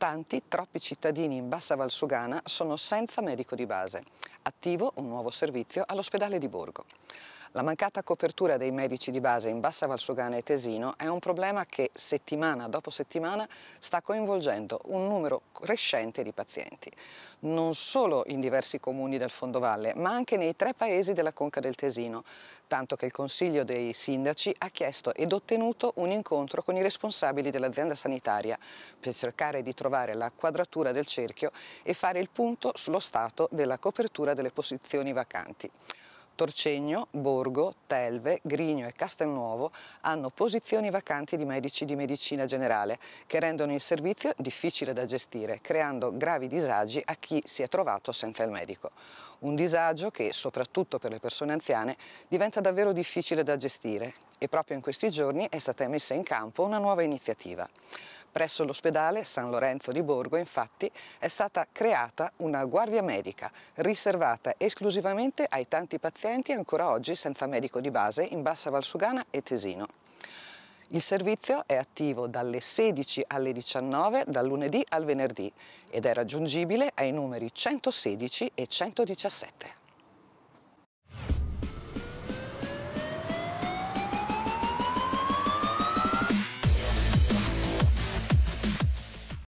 tanti, troppi cittadini in Bassa Valsugana sono senza medico di base. Attivo un nuovo servizio all'ospedale di Borgo. La mancata copertura dei medici di base in Bassa Valsugana e Tesino è un problema che settimana dopo settimana sta coinvolgendo un numero crescente di pazienti, non solo in diversi comuni del Fondovalle, ma anche nei tre paesi della Conca del Tesino, tanto che il Consiglio dei Sindaci ha chiesto ed ottenuto un incontro con i responsabili dell'azienda sanitaria per cercare di trovare la quadratura del cerchio e fare il punto sullo stato della copertura delle posizioni vacanti. Torcegno, Borgo, Telve, Grigno e Castelnuovo hanno posizioni vacanti di medici di medicina generale che rendono il servizio difficile da gestire, creando gravi disagi a chi si è trovato senza il medico. Un disagio che, soprattutto per le persone anziane, diventa davvero difficile da gestire e proprio in questi giorni è stata messa in campo una nuova iniziativa. Presso l'ospedale San Lorenzo di Borgo, infatti, è stata creata una guardia medica riservata esclusivamente ai tanti pazienti ancora oggi senza medico di base in Bassa Valsugana e Tesino. Il servizio è attivo dalle 16 alle 19 dal lunedì al venerdì ed è raggiungibile ai numeri 116 e 117.